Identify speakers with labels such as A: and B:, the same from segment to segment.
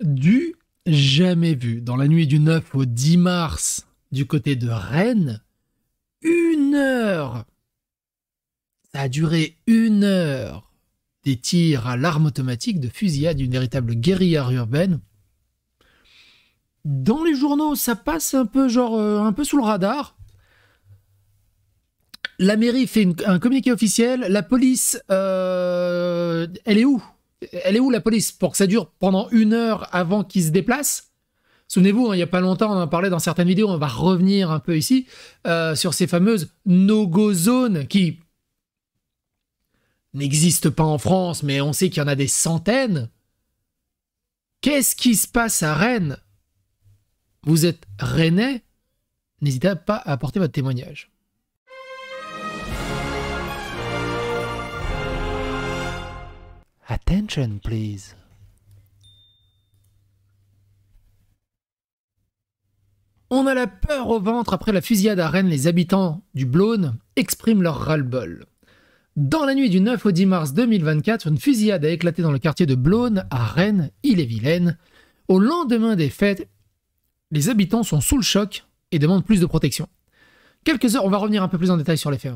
A: du jamais vu. Dans la nuit du 9 au 10 mars, du côté de Rennes, une heure. Ça a duré une heure. Des tirs à l'arme automatique de fusillade, une véritable guérilla urbaine. Dans les journaux, ça passe un peu genre euh, un peu sous le radar. La mairie fait un communiqué officiel. La police, euh, elle est où elle est où la police Pour que ça dure pendant une heure avant qu'ils se déplacent Souvenez-vous, hein, il n'y a pas longtemps, on en parlait dans certaines vidéos, on va revenir un peu ici, euh, sur ces fameuses no-go zones qui n'existent pas en France, mais on sait qu'il y en a des centaines. Qu'est-ce qui se passe à Rennes Vous êtes rennais N'hésitez pas à apporter votre témoignage. Attention, please. On a la peur au ventre après la fusillade à Rennes, les habitants du Blône expriment leur ras-le-bol. Dans la nuit du 9 au 10 mars 2024, une fusillade a éclaté dans le quartier de Blône à Rennes, Ille-et-Vilaine. Au lendemain des fêtes, les habitants sont sous le choc et demandent plus de protection. Quelques heures, on va revenir un peu plus en détail sur les faits.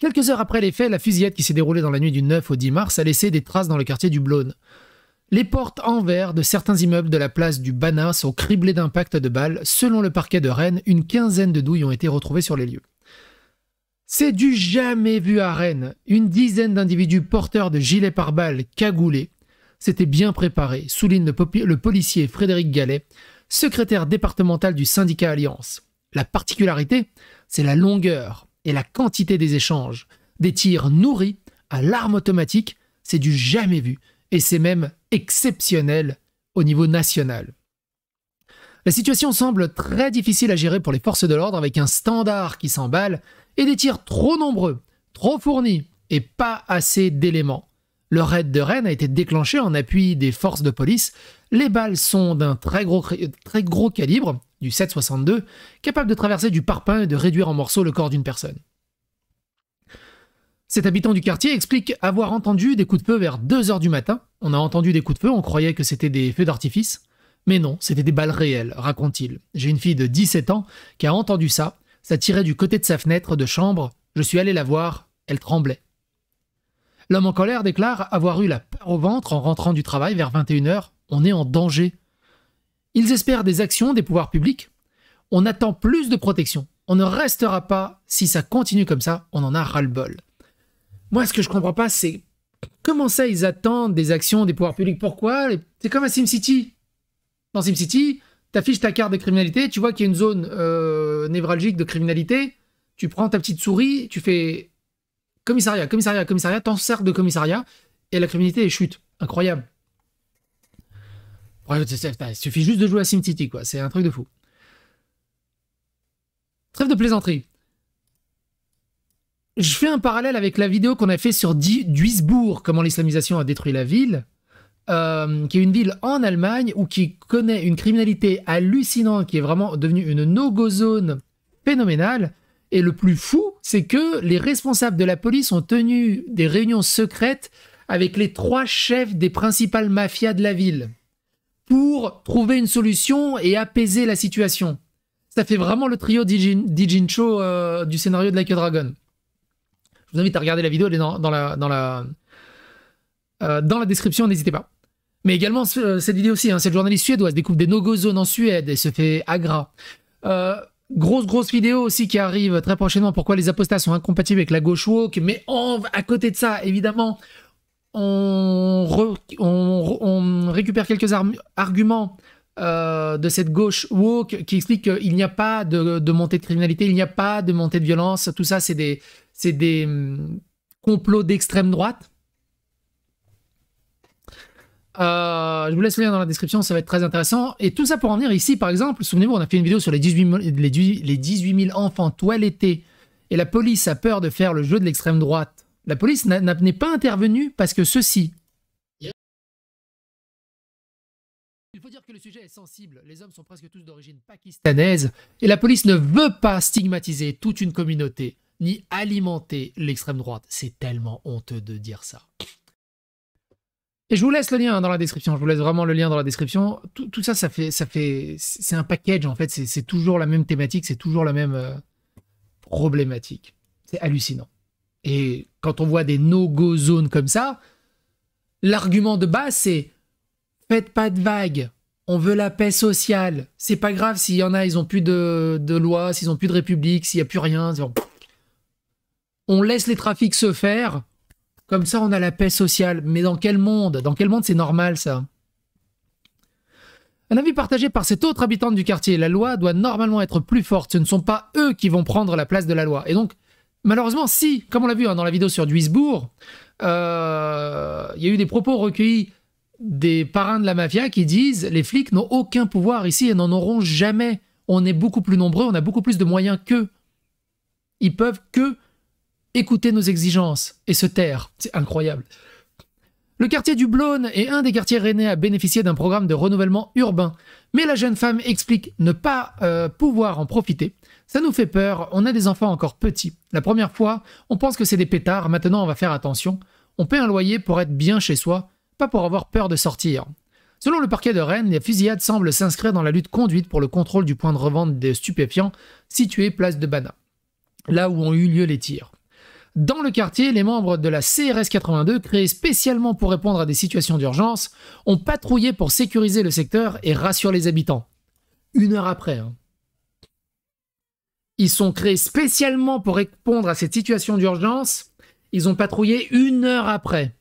A: Quelques heures après les faits, la fusillade qui s'est déroulée dans la nuit du 9 au 10 mars a laissé des traces dans le quartier du Blône. Les portes en verre de certains immeubles de la place du Bana sont criblées d'impacts de balles. Selon le parquet de Rennes, une quinzaine de douilles ont été retrouvées sur les lieux. C'est du jamais vu à Rennes. Une dizaine d'individus porteurs de gilets pare-balles cagoulés c'était bien préparé, souligne le policier Frédéric Gallet, secrétaire départemental du syndicat Alliance. La particularité, c'est la longueur et la quantité des échanges. Des tirs nourris à l'arme automatique, c'est du jamais vu, et c'est même exceptionnel au niveau national. La situation semble très difficile à gérer pour les forces de l'ordre avec un standard qui s'emballe et des tirs trop nombreux, trop fournis et pas assez d'éléments. Le raid de Rennes a été déclenché en appui des forces de police. Les balles sont d'un très gros, très gros calibre du 762, capable de traverser du parpaing et de réduire en morceaux le corps d'une personne. Cet habitant du quartier explique avoir entendu des coups de feu vers 2 heures du matin. On a entendu des coups de feu, on croyait que c'était des feux d'artifice. Mais non, c'était des balles réelles, raconte-t-il. J'ai une fille de 17 ans qui a entendu ça. Ça tirait du côté de sa fenêtre de chambre. Je suis allé la voir. Elle tremblait. L'homme en colère déclare avoir eu la peur au ventre en rentrant du travail vers 21h. On est en danger. Ils espèrent des actions des pouvoirs publics. On attend plus de protection. On ne restera pas, si ça continue comme ça, on en a ras-le-bol. Moi, ce que je comprends pas, c'est comment ça ils attendent des actions des pouvoirs publics Pourquoi C'est comme à SimCity. Dans SimCity, affiches ta carte de criminalité, tu vois qu'il y a une zone euh, névralgique de criminalité, tu prends ta petite souris, tu fais commissariat, commissariat, commissariat, t'en sers de commissariat, et la criminalité chute. Incroyable il suffit juste de jouer à SimCity, quoi. C'est un truc de fou. Trêve de plaisanterie. Je fais un parallèle avec la vidéo qu'on a fait sur Duisbourg, comment l'islamisation a détruit la ville, euh, qui est une ville en Allemagne où qui connaît une criminalité hallucinante, qui est vraiment devenue une no-go zone phénoménale. Et le plus fou, c'est que les responsables de la police ont tenu des réunions secrètes avec les trois chefs des principales mafias de la ville pour trouver une solution et apaiser la situation. Ça fait vraiment le trio Dijincho euh, du scénario de Like a Dragon. Je vous invite à regarder la vidéo, elle est dans, euh, la, description, n'hésitez pas. Mais également, euh, cette vidéo aussi, hein, cette journaliste suédoise découpe des no-go zones en Suède et se fait agra. grosse, grosse vidéo aussi qui arrive très prochainement, pourquoi les apostas sont incompatibles avec la gauche woke. Mais en, à côté de ça, évidemment, on, récupère quelques arguments euh, de cette gauche woke qui explique qu'il n'y a pas de, montée de criminalité, il n'y a pas de montée de violence, tout ça c'est des, mm, complots d'extrême droite. Euh, je vous laisse le lien dans la description, ça va être très intéressant. Et tout ça pour en venir ici, par exemple, souvenez-vous, on a fait une vidéo sur les 18, les 18 000 enfants toilettés et la police a peur de faire le jeu de l'extrême droite la police n'est pas intervenue parce que ceci. Il faut dire que le sujet est sensible. Les hommes sont presque tous d'origine pakistanaise et la police ne veut pas stigmatiser toute une communauté ni alimenter l'extrême droite. C'est tellement honteux de dire ça. Et je vous laisse le lien dans la description. Je vous laisse vraiment le lien dans la description. Tout, ça, ça fait, ça fait, c'est un package en fait. C'est toujours la même thématique, c'est toujours la même euh, problématique. C'est hallucinant. Et quand on voit des no-go zones comme ça, l'argument de base c'est faites pas de vagues, on veut la paix sociale. C'est pas grave s'il y en a, ils ont plus de, de loi, s'ils ont plus de république, s'il y a plus rien. On laisse les trafics se faire, comme ça on a la paix sociale. Mais dans quel monde Dans quel monde c'est normal ça un avis partagé par cette autre habitante du quartier. La loi doit normalement être plus forte. Ce ne sont pas eux qui vont prendre la place de la loi. Et donc, Malheureusement, si, comme on l'a vu hein, dans la vidéo sur Duisbourg, euh, il y a eu des propos recueillis des parrains de la mafia qui disent les flics n'ont aucun pouvoir ici et n'en auront jamais. On est beaucoup plus nombreux, on a beaucoup plus de moyens qu'eux. Ils peuvent que écouter nos exigences et se taire. C'est incroyable. Le quartier du Blône est un des quartiers rennais à bénéficier d'un programme de renouvellement urbain, mais la jeune femme explique ne pas euh, pouvoir en profiter. Ça nous fait peur, on a des enfants encore petits. La première fois, on pense que c'est des pétards, maintenant on va faire attention. On paie un loyer pour être bien chez soi, pas pour avoir peur de sortir. Selon le parquet de Rennes, les fusillades semblent s'inscrire dans la lutte conduite pour le contrôle du point de revente des stupéfiants situé place de Bana, là où ont eu lieu les tirs. Dans le quartier, les membres de la CRS 82, créés spécialement pour répondre à des situations d'urgence, ont patrouillé pour sécuriser le secteur et rassurer les habitants. Une heure après. Hein. Ils sont créés spécialement pour répondre à cette situation d'urgence. Ils ont patrouillé une heure après.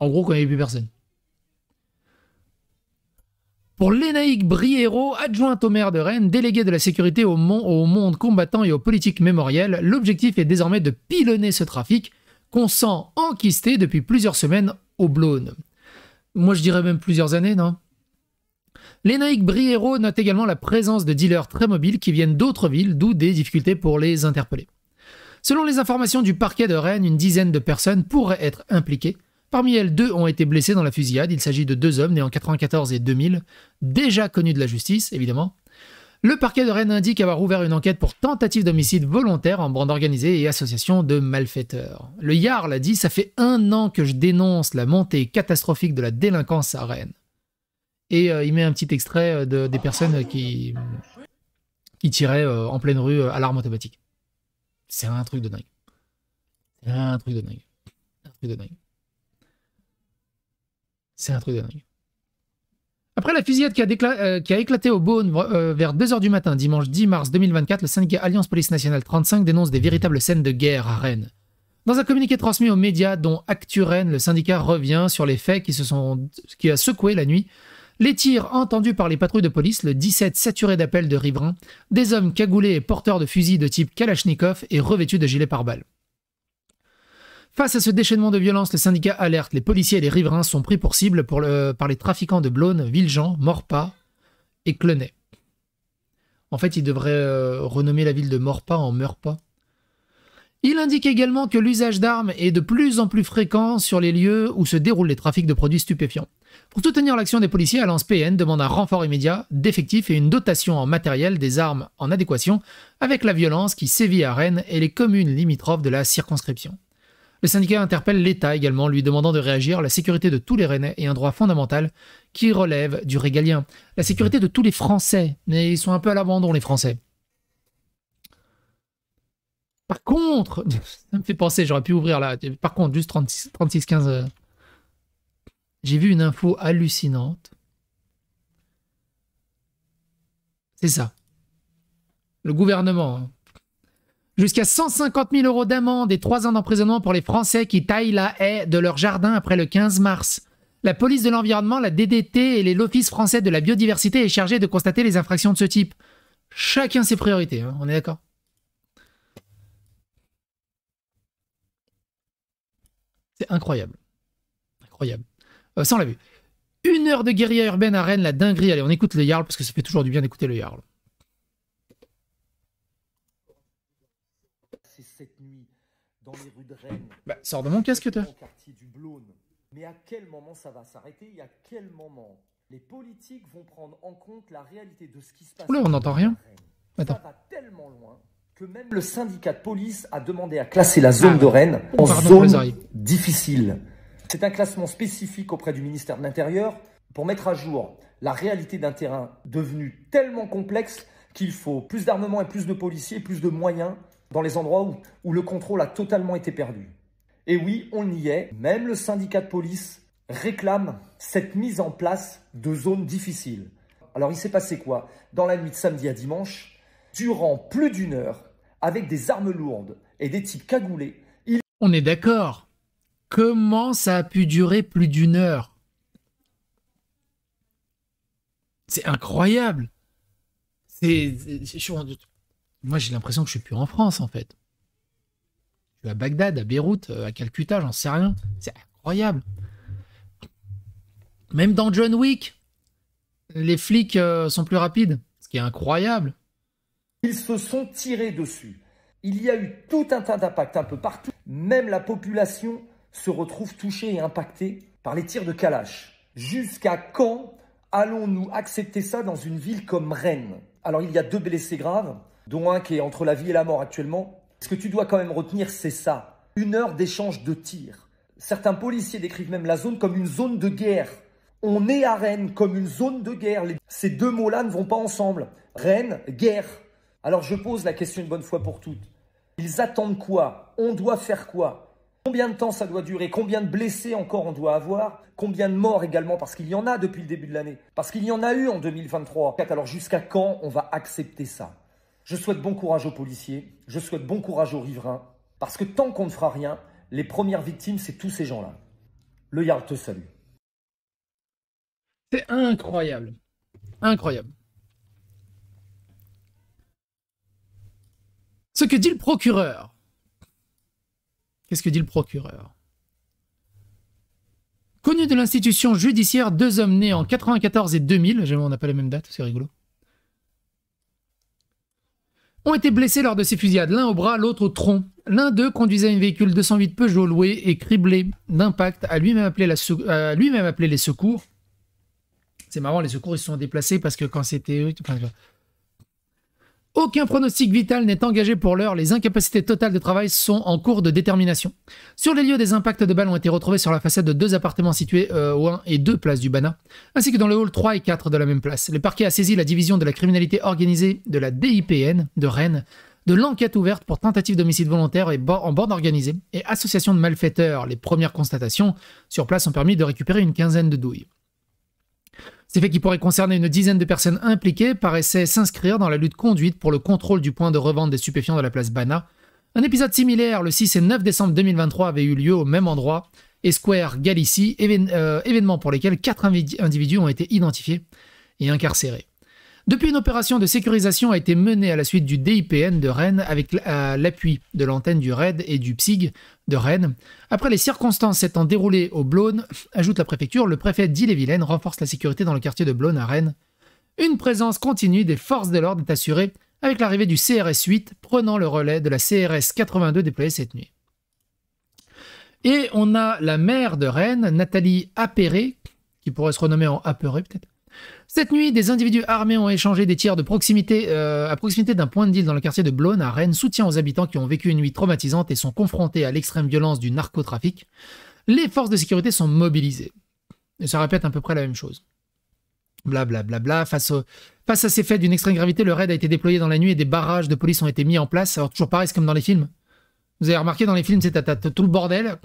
A: En gros, quand il n'y plus personne pour Lénaïque Briero, adjointe au maire de Rennes, déléguée de la sécurité au, monde combattant et aux politiques mémorielles, l'objectif est désormais de pilonner ce trafic qu'on sent enquisté depuis plusieurs semaines au Blône. Moi je dirais même plusieurs années, non Lénaïque Briero note également la présence de dealers très mobiles qui viennent d'autres villes, d'où des difficultés pour les interpeller. Selon les informations du parquet de Rennes, une dizaine de personnes pourraient être impliquées, Parmi elles, deux ont été blessés dans la fusillade. Il s'agit de deux hommes nés en 94 et 2000, déjà connus de la justice, évidemment. Le parquet de Rennes indique avoir ouvert une enquête pour tentative d'homicide volontaire en bande organisée et association de malfaiteurs. Le Yard l'a dit Ça fait un an que je dénonce la montée catastrophique de la délinquance à Rennes. Et euh, il met un petit extrait euh, de, des personnes qui, qui tiraient euh, en pleine rue à l'arme automatique. C'est un truc de dingue. C'est un truc de dingue. Un truc de dingue. C'est un truc de dingue. Après la fusillade qui a, euh, éclaté au Beaune euh, vers 2h du matin, dimanche 10 mars 2024, le syndicat Alliance Police Nationale 35 dénonce des véritables scènes de guerre à Rennes. Dans un communiqué transmis aux médias, dont Actu Rennes, le syndicat revient sur les faits qui, se sont, qui a secoué la nuit. Les tirs entendus par les patrouilles de police, le 17 saturé d'appels de riverains, des hommes cagoulés et porteurs de fusils de type Kalachnikov et revêtus de gilets pare-balles. Face à ce déchaînement de violence, le syndicat alerte. Les policiers et les riverains sont pris pour cible par les trafiquants de Blône, Villejean, Morpa et Clenay. En fait, il devrait euh, renommer la ville de Morpa en Meurpa. Il indique également que l'usage d'armes est de plus en plus fréquent sur les lieux où se déroulent les trafics de produits stupéfiants. Pour soutenir l'action des policiers, Alance PN demande un renfort immédiat d'effectifs et une dotation en matériel des armes en adéquation avec la violence qui sévit à Rennes et les communes limitrophes de la circonscription. Le syndicat interpelle l'État également, lui demandant de réagir la sécurité de tous les Rennais est un droit fondamental qui relève du régalien. La sécurité de tous les Français, mais ils sont un peu à l'abandon les Français. Par contre, ça me fait penser, j'aurais pu ouvrir là. Par contre, juste 36, 15. Euh. J'ai vu une info hallucinante. C'est ça. Le gouvernement, hein jusqu'à 150 000 euros d'amende et 3 ans d'emprisonnement pour les Français qui taillent la haie de leur jardin après le 15 mars. La police de l'environnement, la DDT et l'Office français de la biodiversité est chargé de constater les infractions de ce type. Chacun ses priorités, hein, on est d'accord C'est incroyable. Incroyable. Euh, sans ça, l'a vu. Une heure de guérilla urbaine à Rennes, la dinguerie. Allez, on écoute le Yarl, parce que ça fait toujours du bien d'écouter le Yarl.
B: C'est cette nuit dans les rues de Rennes. Bah, de mon casque, toi. quartier du Blône. Mais à quel moment ça va s'arrêter et à quel moment les politiques vont prendre en compte la réalité de ce qui se passe là, on n'entend rien.
A: Attends. va tellement
B: loin que même le syndicat de police a demandé à classer la zone ah, de Rennes en zone difficile. C'est un classement spécifique auprès du ministère de l'Intérieur pour mettre à jour la réalité d'un terrain devenu tellement complexe qu'il faut plus d'armement et plus de policiers, plus de moyens dans les endroits où, le contrôle a totalement été perdu. Et oui, on y est, même le syndicat de police réclame cette mise en place de zones difficiles. Alors il s'est passé quoi Dans la nuit de samedi à dimanche, durant plus d'une heure, avec des armes lourdes et des types cagoulés, il...
A: On est d'accord. Comment ça a pu durer plus d'une heure C'est incroyable. C'est... Moi, j'ai l'impression que je suis plus en France, en fait. Je suis à Bagdad, à Beyrouth, euh, à Calcutta, j'en sais rien. C'est incroyable. Même dans John Wick, les flics euh, sont plus rapides, ce qui est incroyable.
B: Ils se sont tirés dessus. Il y a eu tout un tas d'impacts un peu partout. Même la population se retrouve touchée et impactée par les tirs de Kalash. Jusqu'à quand allons-nous accepter ça dans une ville comme Rennes Alors il y a deux blessés graves dont un qui est entre la vie et la mort actuellement. Ce que tu dois quand même retenir, c'est ça. Une heure d'échange de tirs. Certains policiers décrivent même la zone comme une zone de guerre. On est à Rennes comme une zone de guerre. Ces deux mots-là ne vont pas ensemble. Rennes, guerre. Alors je pose la question une bonne fois pour toutes. Ils attendent quoi On doit faire quoi Combien de temps ça doit durer Combien de blessés encore on doit avoir Combien de morts également Parce qu'il y en a depuis le début de l'année. Parce qu'il y en a eu en 2023. Alors jusqu'à quand on va accepter ça je souhaite bon courage aux policiers, je souhaite bon courage aux riverains, parce que tant qu'on ne fera rien, les premières victimes, c'est tous ces gens-là. Le Yarl te salue. C'est incroyable. Incroyable.
A: Ce que dit le procureur. Qu'est-ce que dit le procureur Connu de l'institution judiciaire, deux hommes nés en 94 et 2000, on n'a pas la même date, c'est rigolo, ont été blessés lors de ces fusillades, l'un au bras, l'autre au tronc. L'un d'eux conduisait un véhicule 208 Peugeot loué et criblé d'impact, a lui-même appelé, euh, lui appelé les secours. C'est marrant, les secours ils se sont déplacés parce que quand c'était aucun pronostic vital n'est engagé pour l'heure, les incapacités totales de travail sont en cours de détermination. Sur les lieux, des impacts de balles ont été retrouvés sur la façade de deux appartements situés euh, au 1 et 2 place du Bana, ainsi que dans le hall 3 et 4 de la même place. Le parquet a saisi la division de la criminalité organisée de la DIPN de Rennes de l'enquête ouverte pour tentative d'homicide volontaire et en bande organisée et association de malfaiteurs. Les premières constatations sur place ont permis de récupérer une quinzaine de douilles. Ces faits qui pourraient concerner une dizaine de personnes impliquées paraissaient s'inscrire dans la lutte conduite pour le contrôle du point de revente des stupéfiants de la place Bana. Un épisode similaire le 6 et 9 décembre 2023 avait eu lieu au même endroit, Esquare Galicie, euh, événement pour lesquels quatre individus ont été identifiés et incarcérés. Depuis, une opération de sécurisation a été menée à la suite du DIPN de Rennes avec euh, l'appui de l'antenne du RAID et du PSIG de Rennes. Après les circonstances s'étant déroulées au Blône, ajoute la préfecture, le préfet d'Ille-et-Vilaine renforce la sécurité dans le quartier de Blône à Rennes. Une présence continue des forces de l'ordre est assurée avec l'arrivée du CRS 8 prenant le relais de la CRS 82 déployée cette nuit. Et on a la maire de Rennes, Nathalie Appéré, qui pourrait se renommer en Appéré peut-être, cette nuit, des individus armés ont échangé des tirs de proximité euh, à proximité d'un point de deal dans le quartier de Blône à Rennes, soutien aux habitants qui ont vécu une nuit traumatisante et sont confrontés à l'extrême violence du narcotrafic. Les forces de sécurité sont mobilisées. Et ça répète à peu près la même chose. Blablabla. Bla, bla, bla. Face, à ces faits d'une extrême gravité, le raid a été déployé dans la nuit et des barrages de police ont été mis en place. Alors toujours pareil, c'est comme dans les films. Vous avez remarqué dans les films, c'est tout le bordel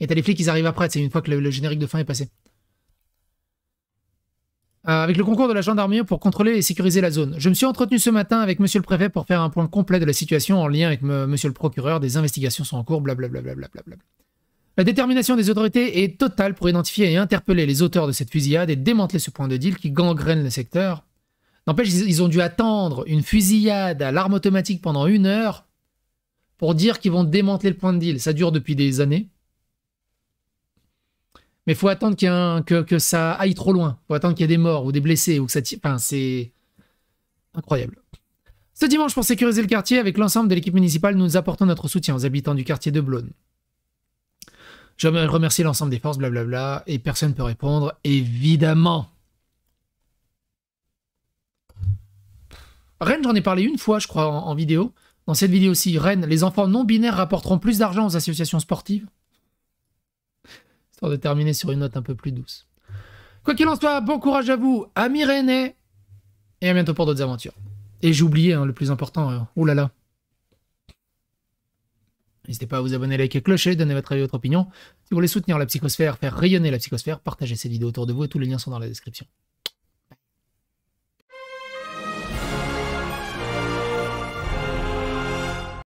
A: et t'as les flics, qui arrivent après, c'est une fois que le générique de fin est passé. Euh, avec le concours de la gendarmerie pour contrôler et sécuriser la zone. Je me suis entretenu ce matin avec monsieur le préfet pour faire un point complet de la situation en lien avec monsieur le procureur. Des investigations sont en cours, blablabla. la détermination des autorités est totale pour identifier et interpeller les auteurs de cette fusillade et démanteler ce point de deal qui gangrène le secteur. N'empêche, ils ont dû attendre une fusillade à l'arme automatique pendant une heure pour dire qu'ils vont démanteler le point de deal. Ça dure depuis des années. Mais faut attendre que, ça aille trop loin. Faut attendre qu'il y ait des morts ou des blessés ou que ça Enfin, c'est incroyable. Ce dimanche, pour sécuriser le quartier, avec l'ensemble de l'équipe municipale, nous apportons notre soutien aux habitants du quartier de Blône. Je remercie l'ensemble des forces, blablabla, et personne ne peut répondre, évidemment. Rennes, j'en ai parlé une fois, je crois, en, en vidéo. Dans cette vidéo aussi, Rennes, les enfants non binaires rapporteront plus d'argent aux associations sportives de terminer sur une note un peu plus douce. Quoi qu'il en soit, bon courage à vous, à René, et à bientôt pour d'autres aventures. Et j'ai oublié hein, le plus important, euh, oulala. là là. N'hésitez pas à vous abonner, liker, clocher, donner votre avis, votre opinion. Si vous voulez soutenir la psychosphère, faire rayonner la psychosphère, partagez ces vidéos autour de vous et tous les liens sont dans la description.